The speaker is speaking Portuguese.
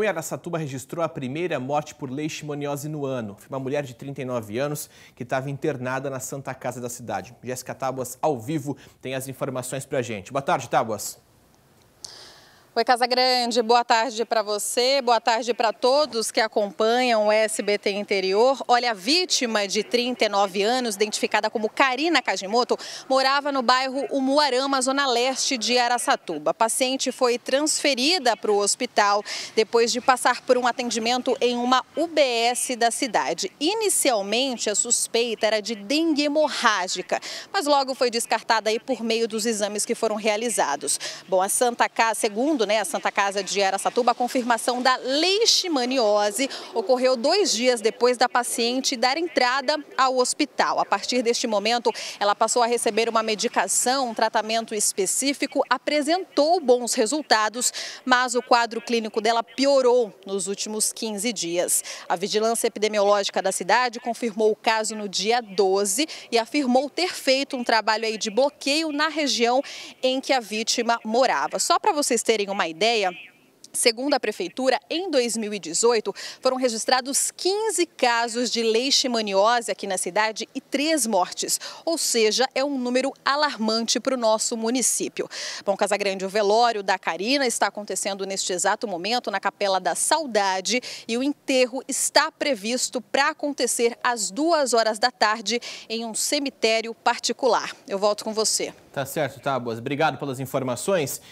Em Araçatuba registrou a primeira morte por leishmaniose no ano. Foi uma mulher de 39 anos que estava internada na Santa Casa da cidade. Jéssica Tábuas, ao vivo, tem as informações para a gente. Boa tarde, Tábuas. Oi, Casa Grande, boa tarde para você, boa tarde para todos que acompanham o SBT Interior. Olha, a vítima de 39 anos, identificada como Karina Kajimoto, morava no bairro Umuarama, zona leste de Araçatuba. A paciente foi transferida para o hospital depois de passar por um atendimento em uma UBS da cidade. Inicialmente, a suspeita era de dengue hemorrágica, mas logo foi descartada aí por meio dos exames que foram realizados. Bom, a Santa Casa, segundo segundo né, a Santa Casa de Aracatuba a confirmação da leishmaniose ocorreu dois dias depois da paciente dar entrada ao hospital. A partir deste momento, ela passou a receber uma medicação, um tratamento específico, apresentou bons resultados, mas o quadro clínico dela piorou nos últimos 15 dias. A Vigilância Epidemiológica da cidade confirmou o caso no dia 12 e afirmou ter feito um trabalho aí de bloqueio na região em que a vítima morava. Só para vocês terem uma ideia, Segundo a Prefeitura, em 2018 foram registrados 15 casos de leishmaniose aqui na cidade e três mortes. Ou seja, é um número alarmante para o nosso município. Bom, Casagrande, o velório da Karina está acontecendo neste exato momento na Capela da Saudade e o enterro está previsto para acontecer às duas horas da tarde em um cemitério particular. Eu volto com você. Tá certo, Tábuas. Obrigado pelas informações.